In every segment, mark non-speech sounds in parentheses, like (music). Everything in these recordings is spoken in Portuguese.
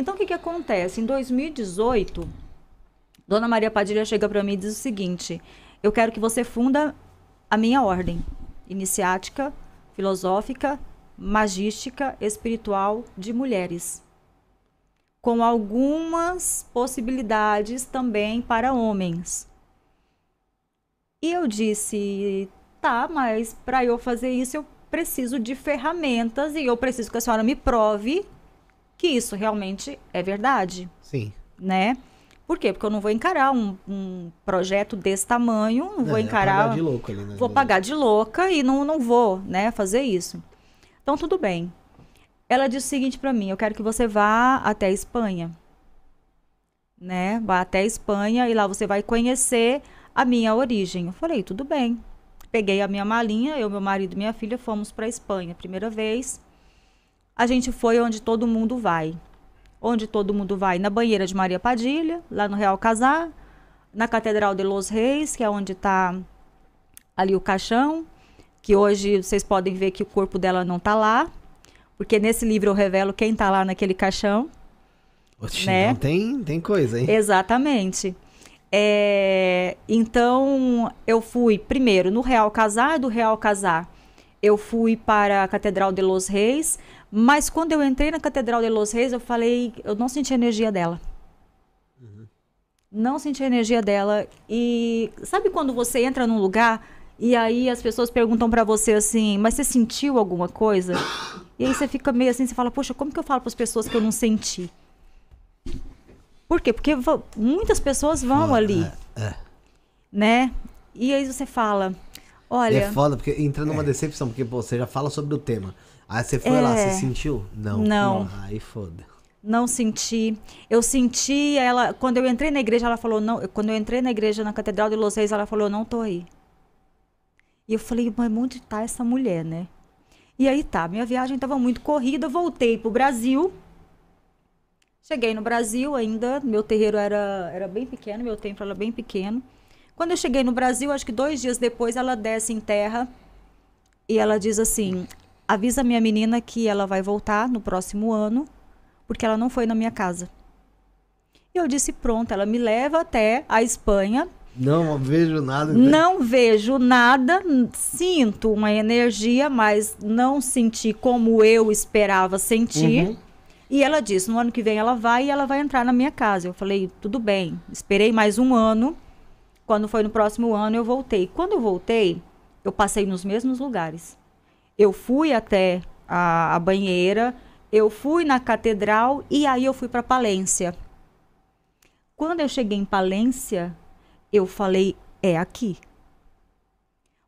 Então, o que, que acontece? Em 2018, Dona Maria Padilha chega para mim e diz o seguinte: eu quero que você funda a minha ordem iniciática, filosófica, magística, espiritual de mulheres, com algumas possibilidades também para homens. E eu disse: tá, mas para eu fazer isso eu preciso de ferramentas e eu preciso que a senhora me prove que isso realmente é verdade. Sim. Né? Por quê? Porque eu não vou encarar um, um projeto desse tamanho, não, não vou é, encarar. Pagar de louca ali, né? Vou pagar de louca e não, não vou, né, fazer isso. Então, tudo bem. Ela disse o seguinte para mim: eu quero que você vá até a Espanha. Né? Vá até a Espanha e lá você vai conhecer a minha origem. Eu falei: tudo bem. Peguei a minha malinha, eu, meu marido e minha filha fomos para a Espanha, primeira vez a gente foi onde todo mundo vai. Onde todo mundo vai? Na banheira de Maria Padilha, lá no Real Casar, na Catedral de Los Reis, que é onde está ali o caixão, que hoje vocês podem ver que o corpo dela não está lá, porque nesse livro eu revelo quem está lá naquele caixão. Oxi, né? tem, tem coisa, hein? Exatamente. É, então, eu fui primeiro no Real Casar, do Real Casar eu fui para a Catedral de Los Reis, mas quando eu entrei na Catedral de Los Reis, eu falei, eu não senti a energia dela. Uhum. Não senti a energia dela. E sabe quando você entra num lugar e aí as pessoas perguntam para você assim, mas você sentiu alguma coisa? E aí você fica meio assim, você fala, poxa, como que eu falo para as pessoas que eu não senti? Por quê? Porque muitas pessoas vão ali. É, é. Né? E aí você fala, é olha. é foda, porque entra numa é. decepção, porque pô, você já fala sobre o tema. Aí você foi é... lá, você é. sentiu? Não. Não. Ai, Aí foda. Não senti. Eu senti ela. Quando eu entrei na igreja, ela falou, não. Quando eu entrei na igreja na Catedral de Los Reis, ela falou, não tô aí. E eu falei, mas onde tá essa mulher, né? E aí tá, minha viagem estava muito corrida, voltei pro Brasil. Cheguei no Brasil ainda, meu terreiro era, era bem pequeno, meu templo era bem pequeno. Quando eu cheguei no Brasil, acho que dois dias depois, ela desce em terra e ela diz assim: avisa minha menina que ela vai voltar no próximo ano, porque ela não foi na minha casa. E eu disse: pronto, ela me leva até a Espanha. Não vejo nada. Não vejo nada, sinto uma energia, mas não senti como eu esperava sentir. Uhum. E ela disse: no ano que vem ela vai e ela vai entrar na minha casa. Eu falei: tudo bem, esperei mais um ano. Quando foi no próximo ano, eu voltei. Quando eu voltei, eu passei nos mesmos lugares. Eu fui até a, a banheira, eu fui na catedral e aí eu fui para Palência. Quando eu cheguei em Palência, eu falei: é aqui.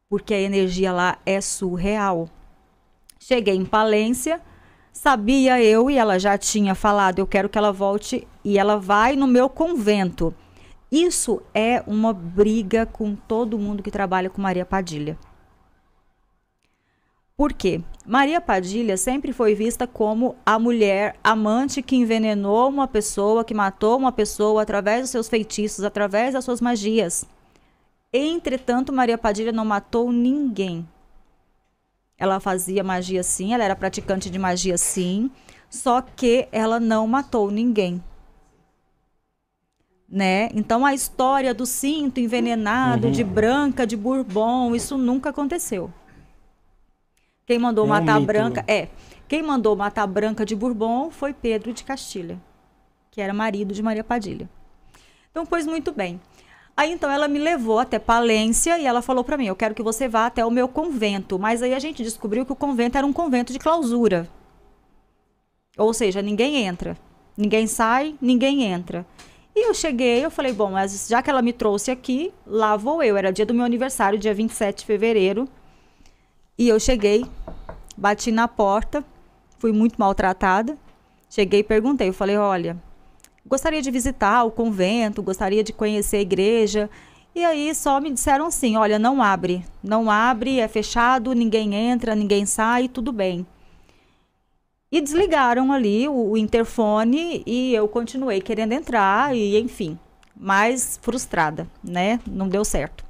Porque a energia lá é surreal. Cheguei em Palência, sabia eu e ela já tinha falado: eu quero que ela volte e ela vai no meu convento. Isso é uma briga com todo mundo que trabalha com Maria Padilha. Por quê? Maria Padilha sempre foi vista como a mulher amante que envenenou uma pessoa, que matou uma pessoa através dos seus feitiços, através das suas magias. Entretanto, Maria Padilha não matou ninguém. Ela fazia magia sim, ela era praticante de magia sim, só que ela não matou ninguém. Né? Então a história do cinto envenenado uhum. de branca de Bourbon, isso nunca aconteceu. Quem mandou é um matar mito, branca. Né? É. Quem mandou matar branca de Bourbon foi Pedro de Castilha, que era marido de Maria Padilha. Então, pois muito bem. Aí então ela me levou até Palência e ela falou para mim: "Eu quero que você vá até o meu convento". Mas aí a gente descobriu que o convento era um convento de clausura. Ou seja, ninguém entra, ninguém sai, ninguém entra. E eu cheguei, eu falei: "Bom, já que ela me trouxe aqui, lá vou eu". Era dia do meu aniversário, dia 27 de fevereiro e eu cheguei, bati na porta, fui muito maltratada. Cheguei e perguntei, eu falei, olha, gostaria de visitar o convento, gostaria de conhecer a igreja. E aí só me disseram assim, olha, não abre, não abre, é fechado, ninguém entra, ninguém sai, tudo bem. E desligaram ali o, o interfone e eu continuei querendo entrar e enfim, mas frustrada, né? Não deu certo.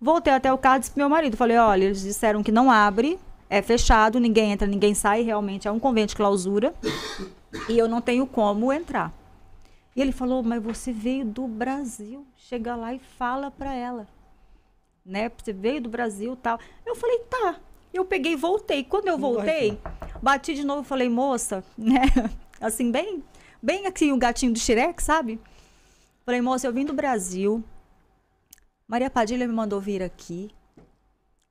Voltei até o carro disse pro meu marido, falei, olha, eles disseram que não abre, é fechado, ninguém entra, ninguém sai, realmente é um convento de clausura e eu não tenho como entrar. E ele falou, mas você veio do Brasil, chega lá e fala para ela, né? Você veio do Brasil, tal. Eu falei, tá. Eu peguei, voltei. Quando eu voltei, bati de novo, falei, moça, né? (laughs) Assim bem, bem assim o gatinho do Xirex, sabe? Falei, moça, eu vim do Brasil, Maria Padilha me mandou vir aqui.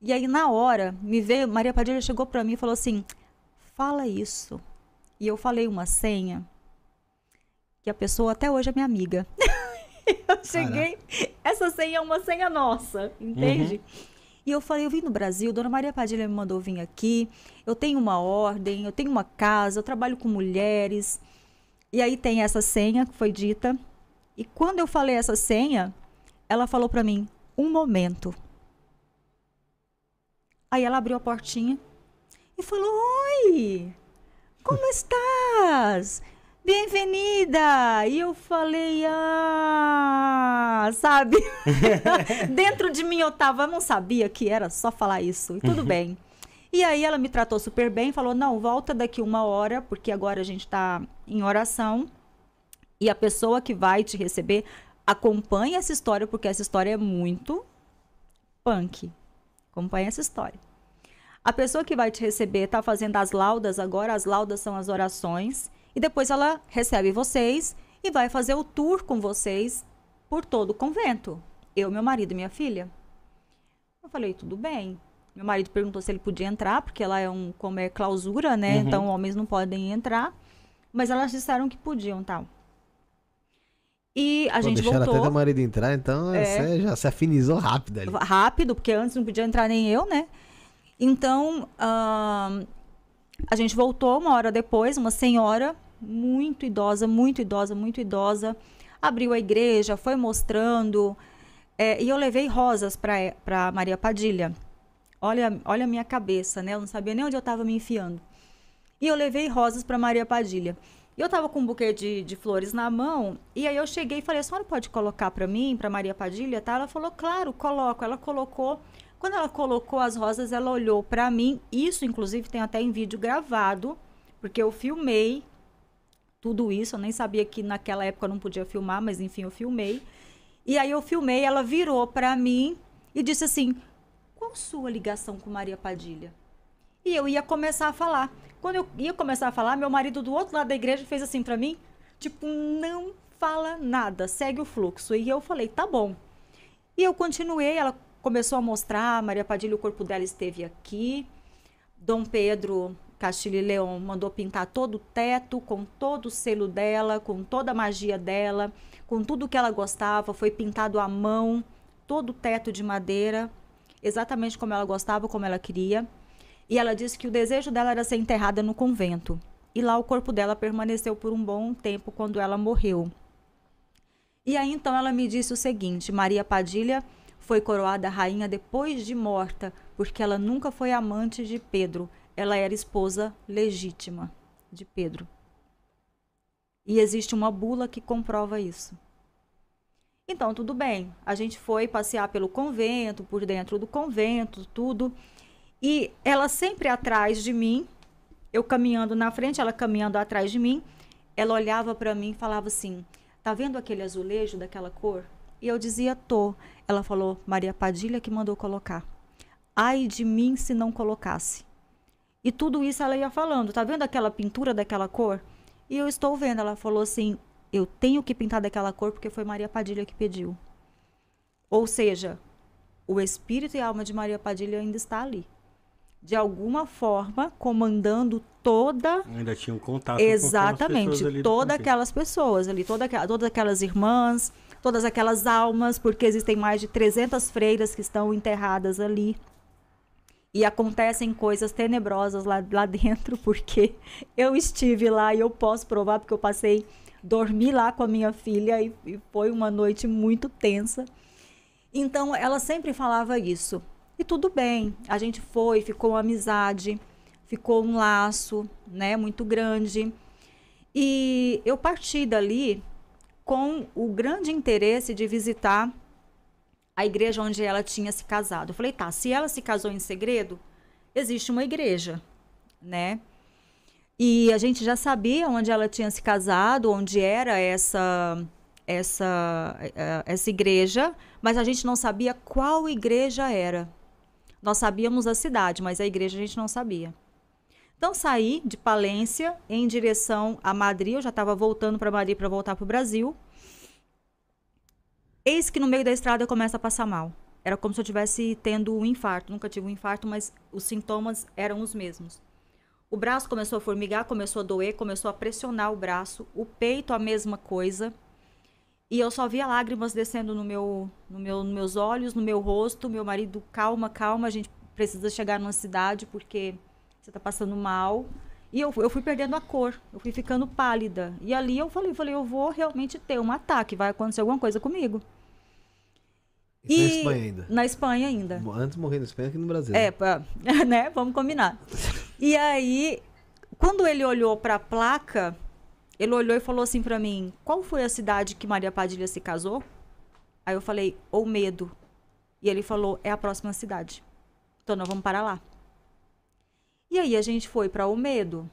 E aí, na hora, me veio, Maria Padilha chegou para mim e falou assim: fala isso. E eu falei uma senha que a pessoa até hoje é minha amiga. (laughs) eu cheguei, essa senha é uma senha nossa, entende? Uhum. E eu falei, eu vim do Brasil, Dona Maria Padilha me mandou vir aqui, eu tenho uma ordem, eu tenho uma casa, eu trabalho com mulheres. E aí tem essa senha que foi dita. E quando eu falei essa senha, ela falou para mim: um momento. Aí ela abriu a portinha e falou: Oi, como estás? Bem-vinda! E eu falei, ah, sabe? (laughs) Dentro de mim eu tava, eu não sabia que era só falar isso. E tudo uhum. bem. E aí ela me tratou super bem, falou: não, volta daqui uma hora, porque agora a gente está em oração. E a pessoa que vai te receber acompanhe essa história, porque essa história é muito punk. Acompanhe essa história. A pessoa que vai te receber está fazendo as laudas agora, as laudas são as orações, e depois ela recebe vocês e vai fazer o tour com vocês por todo o convento. Eu, meu marido e minha filha. Eu falei, tudo bem. Meu marido perguntou se ele podia entrar, porque ela é um, como é clausura, né? Uhum. Então homens não podem entrar. Mas elas disseram que podiam, tal. Tá? E a Pô, gente voltou. até da marido entrar, então é. você já se afinizou rápido ali. Rápido, porque antes não podia entrar nem eu, né? Então, uh, a gente voltou uma hora depois, uma senhora muito idosa, muito idosa, muito idosa, abriu a igreja, foi mostrando. É, e eu levei rosas para Maria Padilha. Olha, olha a minha cabeça, né? Eu não sabia nem onde eu estava me enfiando. E eu levei rosas para Maria Padilha. E eu tava com um buquê de, de flores na mão, e aí eu cheguei e falei, a senhora pode colocar para mim, para Maria Padilha, tá? Ela falou, claro, coloco. Ela colocou. Quando ela colocou as rosas, ela olhou para mim. Isso, inclusive, tem até em vídeo gravado, porque eu filmei tudo isso. Eu nem sabia que naquela época eu não podia filmar, mas enfim, eu filmei. E aí eu filmei, ela virou para mim e disse assim: "Qual sua ligação com Maria Padilha?" e eu ia começar a falar. Quando eu ia começar a falar, meu marido do outro lado da igreja fez assim para mim, tipo, não fala nada, segue o fluxo. E eu falei, tá bom. E eu continuei, ela começou a mostrar, Maria Padilha, o corpo dela esteve aqui. Dom Pedro Castilho e Leão mandou pintar todo o teto, com todo o selo dela, com toda a magia dela, com tudo que ela gostava. Foi pintado à mão, todo o teto de madeira, exatamente como ela gostava, como ela queria. E ela disse que o desejo dela era ser enterrada no convento. E lá o corpo dela permaneceu por um bom tempo quando ela morreu. E aí então ela me disse o seguinte: Maria Padilha foi coroada rainha depois de morta, porque ela nunca foi amante de Pedro, ela era esposa legítima de Pedro. E existe uma bula que comprova isso. Então, tudo bem. A gente foi passear pelo convento, por dentro do convento, tudo. E ela sempre atrás de mim, eu caminhando na frente, ela caminhando atrás de mim, ela olhava para mim e falava assim: "Tá vendo aquele azulejo daquela cor?" E eu dizia: "Tô". Ela falou: "Maria Padilha que mandou colocar. Ai de mim se não colocasse". E tudo isso ela ia falando: "Tá vendo aquela pintura daquela cor?" E eu estou vendo, ela falou assim: "Eu tenho que pintar daquela cor porque foi Maria Padilha que pediu". Ou seja, o espírito e a alma de Maria Padilha ainda está ali de alguma forma comandando toda ainda tinha um contato exatamente todas aquelas pessoas ali toda, todas aquelas irmãs todas aquelas almas porque existem mais de 300 freiras que estão enterradas ali e acontecem coisas tenebrosas lá, lá dentro (laughs) porque eu estive lá e eu posso provar porque eu passei dormi lá com a minha filha e, e foi uma noite muito tensa então ela sempre falava isso e tudo bem, a gente foi, ficou uma amizade, ficou um laço, né, muito grande. E eu parti dali com o grande interesse de visitar a igreja onde ela tinha se casado. Eu falei, tá, se ela se casou em segredo, existe uma igreja, né? E a gente já sabia onde ela tinha se casado, onde era essa essa eh, essa igreja, mas a gente não sabia qual igreja era. Nós sabíamos a cidade, mas a igreja a gente não sabia. Então saí de Palência em direção a Madrid, eu já estava voltando para Madrid para voltar para o Brasil. Eis que no meio da estrada eu começo a passar mal. Era como se eu tivesse tendo um infarto. Nunca tive um infarto, mas os sintomas eram os mesmos. O braço começou a formigar, começou a doer, começou a pressionar o braço, o peito a mesma coisa. E eu só via lágrimas descendo no meu, no meu, nos meus olhos, no meu rosto. Meu marido, calma, calma, a gente precisa chegar numa cidade porque você está passando mal. E eu, eu fui perdendo a cor, eu fui ficando pálida. E ali eu falei, falei, eu vou realmente ter um ataque, vai acontecer alguma coisa comigo. E tá na Espanha ainda. Na Espanha ainda. Antes morrer na Espanha que no Brasil. É, Pra, (laughs) né? Vamos combinar. E aí, quando ele olhou para a placa, ele olhou e falou assim para mim: Qual foi a cidade que Maria Padilha se casou? Aí eu falei: Ou Medo. E ele falou: É a próxima cidade. Então nós vamos para lá. E aí a gente foi para Medo.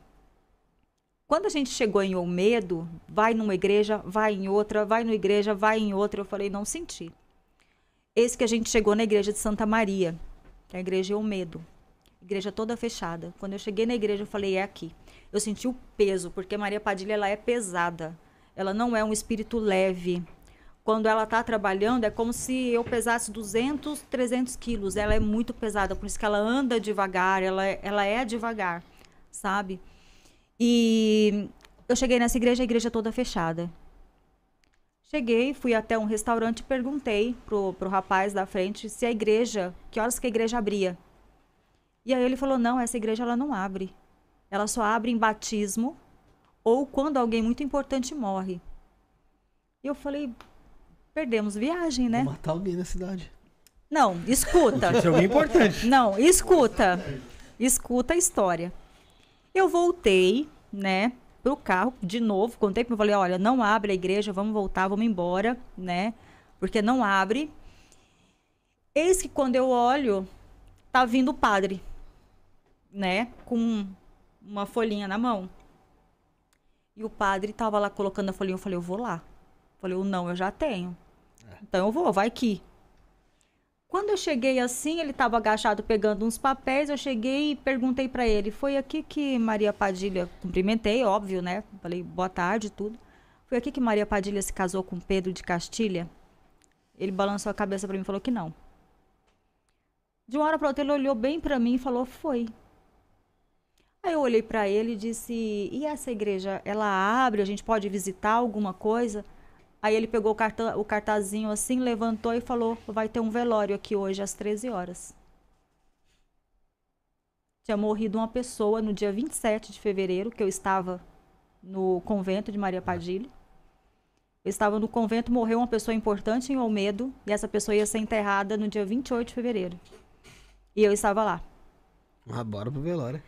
Quando a gente chegou em Medo, vai numa igreja, vai em outra, vai numa igreja, vai em outra, eu falei: Não senti. Esse que a gente chegou na igreja de Santa Maria, que é a igreja Medo igreja toda fechada. Quando eu cheguei na igreja, eu falei, é aqui. Eu senti o peso, porque Maria Padilha ela é pesada. Ela não é um espírito leve. Quando ela está trabalhando, é como se eu pesasse 200, 300 quilos. Ela é muito pesada, por isso que ela anda devagar, ela, ela é devagar, sabe? E eu cheguei nessa igreja, a igreja toda fechada. Cheguei, fui até um restaurante e perguntei pro, pro rapaz da frente se a igreja, que horas que a igreja abria. E aí ele falou: não, essa igreja ela não abre. Ela só abre em batismo ou quando alguém muito importante morre. E eu falei: perdemos viagem, né? Vou matar alguém na cidade. Não, escuta. Isso (laughs) é alguém importante. Não, escuta. Escuta a história. Eu voltei, né, pro carro de novo, contei para falei, olha, não abre a igreja, vamos voltar, vamos embora, né? Porque não abre. Eis que quando eu olho, tá vindo o padre né, com uma folhinha na mão. E o padre tava lá colocando a folhinha, eu falei, eu vou lá. Eu falei, não, eu já tenho. É. Então eu vou, vai que. Quando eu cheguei assim, ele estava agachado pegando uns papéis. Eu cheguei e perguntei para ele. Foi aqui que Maria Padilha. Cumprimentei, óbvio, né? Falei boa tarde, tudo. Foi aqui que Maria Padilha se casou com Pedro de Castilha. Ele balançou a cabeça para mim e falou que não. De uma hora para outra, ele olhou bem para mim e falou: Foi. Aí eu olhei para ele e disse: "E essa igreja, ela abre? A gente pode visitar alguma coisa?" Aí ele pegou o, o cartazinho assim, levantou e falou: "Vai ter um velório aqui hoje às 13 horas." Tinha morrido uma pessoa no dia 27 de fevereiro, que eu estava no convento de Maria Padilha. Eu estava no convento, morreu uma pessoa importante em Olmedo e essa pessoa ia ser enterrada no dia 28 de fevereiro. E eu estava lá. Ah, bora pro velório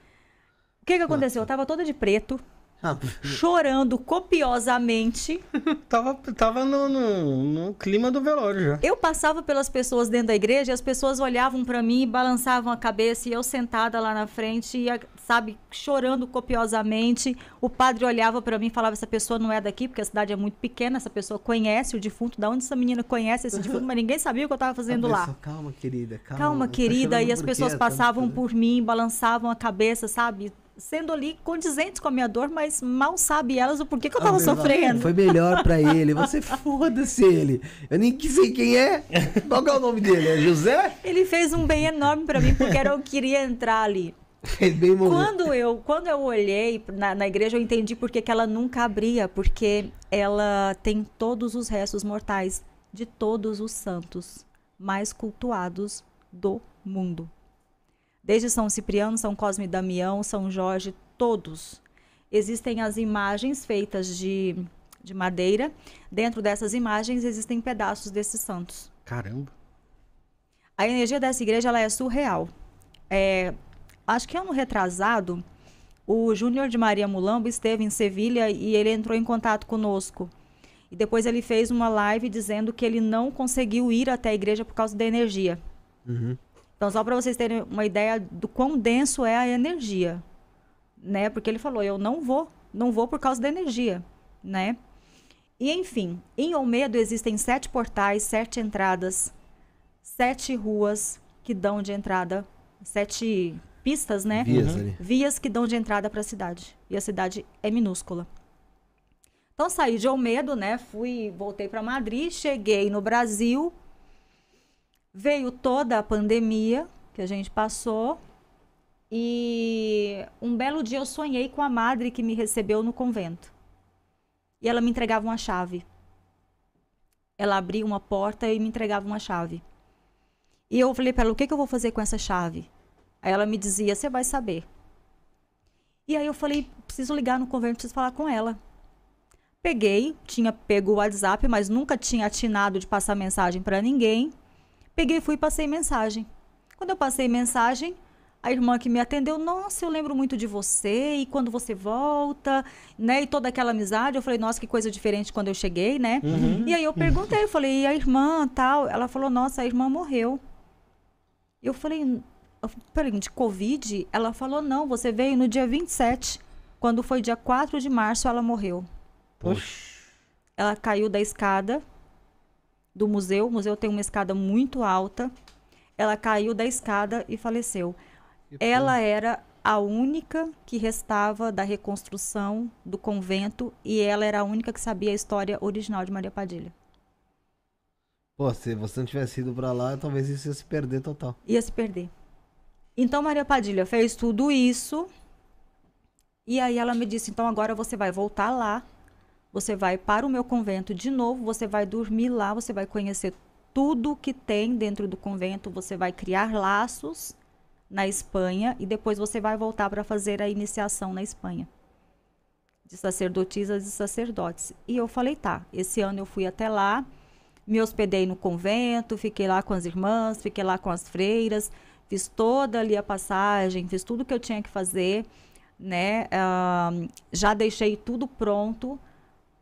que, que aconteceu? Ah. Eu tava toda de preto. Ah. chorando copiosamente. (laughs) tava tava no, no, no, clima do velório já. Eu passava pelas pessoas dentro da igreja e as pessoas olhavam para mim, balançavam a cabeça e eu sentada lá na frente, e, sabe, chorando copiosamente. O padre olhava para mim e falava: Essa pessoa não é daqui, porque a cidade é muito pequena, essa pessoa conhece o defunto. Da onde essa menina conhece esse defunto? (laughs) Mas ninguém sabia o que eu tava fazendo pessoa, lá. Calma, querida, calma. Calma, tá querida. Tá e as pessoas né? passavam por mim, balançavam a cabeça, sabe? sendo ali condizentes com a minha dor, mas mal sabe elas o porquê que eu estava ah, sofrendo. Foi melhor para ele. Você (laughs) foda-se ele. Eu nem sei quem é. Qual é o nome dele? É José? Ele fez um bem enorme para mim porque era eu queria entrar ali. Fez bem quando eu quando eu olhei na, na igreja eu entendi porque que ela nunca abria porque ela tem todos os restos mortais de todos os santos mais cultuados do mundo. Desde São Cipriano, São Cosme e Damião, São Jorge, todos. Existem as imagens feitas de, de madeira. Dentro dessas imagens existem pedaços desses santos. Caramba! A energia dessa igreja ela é surreal. É, acho que ano retrasado, o Júnior de Maria Mulambo esteve em Sevilha e ele entrou em contato conosco. E depois ele fez uma live dizendo que ele não conseguiu ir até a igreja por causa da energia. Uhum. Então, só para vocês terem uma ideia do quão denso é a energia, né? Porque ele falou: eu não vou, não vou por causa da energia, né? E enfim, em Olmedo existem sete portais, sete entradas, sete ruas que dão de entrada, sete pistas, né? Vias, uhum. Vias que dão de entrada para a cidade. E a cidade é minúscula. Então saí de Olmedo, né? Fui, voltei para Madrid, cheguei no Brasil, Veio toda a pandemia que a gente passou. E um belo dia eu sonhei com a madre que me recebeu no convento. E ela me entregava uma chave. Ela abria uma porta e me entregava uma chave. E eu falei para ela: o que, que eu vou fazer com essa chave? Aí ela me dizia: você vai saber. E aí eu falei: preciso ligar no convento, preciso falar com ela. Peguei, tinha pego o WhatsApp, mas nunca tinha atinado de passar mensagem para ninguém. Peguei, fui e passei mensagem. Quando eu passei mensagem, a irmã que me atendeu, nossa, eu lembro muito de você e quando você volta, né? E toda aquela amizade. Eu falei, nossa, que coisa diferente quando eu cheguei, né? Uhum. E aí eu perguntei, eu falei, e a irmã tal? Ela falou, nossa, a irmã morreu. Eu falei, peraí, de Covid? Ela falou, não, você veio no dia 27. Quando foi dia 4 de março, ela morreu. Poxa. Ela caiu da escada do museu. O museu tem uma escada muito alta. Ela caiu da escada e faleceu. E ela era a única que restava da reconstrução do convento e ela era a única que sabia a história original de Maria Padilha. Pô, se você não tivesse ido para lá, talvez isso ia se perder total. Ia se perder. Então Maria Padilha fez tudo isso. E aí ela me disse: "Então agora você vai voltar lá você vai para o meu convento de novo, você vai dormir lá, você vai conhecer tudo que tem dentro do convento, você vai criar laços na Espanha e depois você vai voltar para fazer a iniciação na Espanha. De sacerdotisas e sacerdotes. E eu falei, tá, esse ano eu fui até lá, me hospedei no convento, fiquei lá com as irmãs, fiquei lá com as freiras, fiz toda ali a passagem, fiz tudo que eu tinha que fazer, né? Uh, já deixei tudo pronto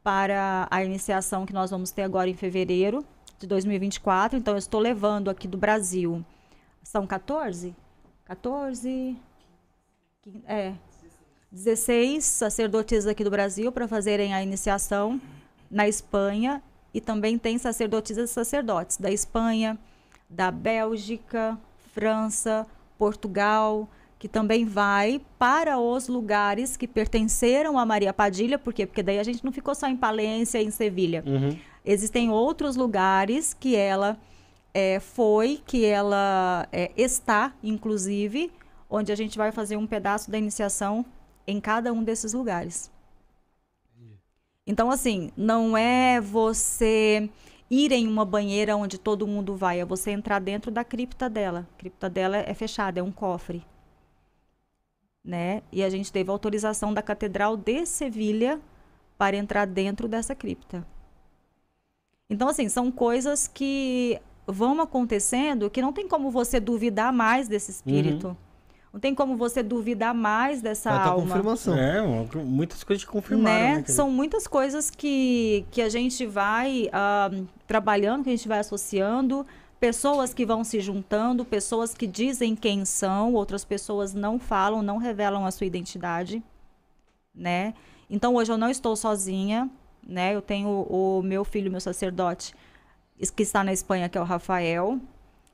para a iniciação que nós vamos ter agora em fevereiro de 2024. Então, eu estou levando aqui do Brasil. São 14? 14. É. 16 sacerdotisas aqui do Brasil para fazerem a iniciação na Espanha. E também tem sacerdotisas e sacerdotes da Espanha, da Bélgica, França, Portugal, que também vai para os lugares que pertenceram a Maria Padilha, por quê? Porque daí a gente não ficou só em Palência e em Sevilha. Uhum. Existem outros lugares que ela é, foi, que ela é, está, inclusive, onde a gente vai fazer um pedaço da iniciação em cada um desses lugares. Então, assim, não é você ir em uma banheira onde todo mundo vai, é você entrar dentro da cripta dela. A cripta dela é fechada, é um cofre né? E a gente teve autorização da Catedral de Sevilha para entrar dentro dessa cripta. Então, assim, são coisas que vão acontecendo que não tem como você duvidar mais desse espírito. Uhum. Não tem como você duvidar mais dessa Falta alma. confirmação. É, muitas coisas que confirmaram. Né? Né, São muitas coisas que, que a gente vai uh, trabalhando, que a gente vai associando pessoas que vão se juntando, pessoas que dizem quem são, outras pessoas não falam, não revelam a sua identidade, né? Então hoje eu não estou sozinha, né? Eu tenho o meu filho, meu sacerdote, que está na Espanha, que é o Rafael.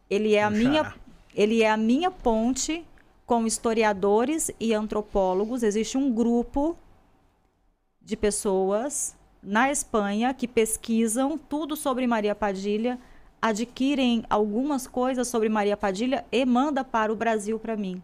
Ele é a minha, ele é a minha ponte com historiadores e antropólogos. Existe um grupo de pessoas na Espanha que pesquisam tudo sobre Maria Padilha adquirem algumas coisas sobre Maria Padilha e manda para o Brasil para mim.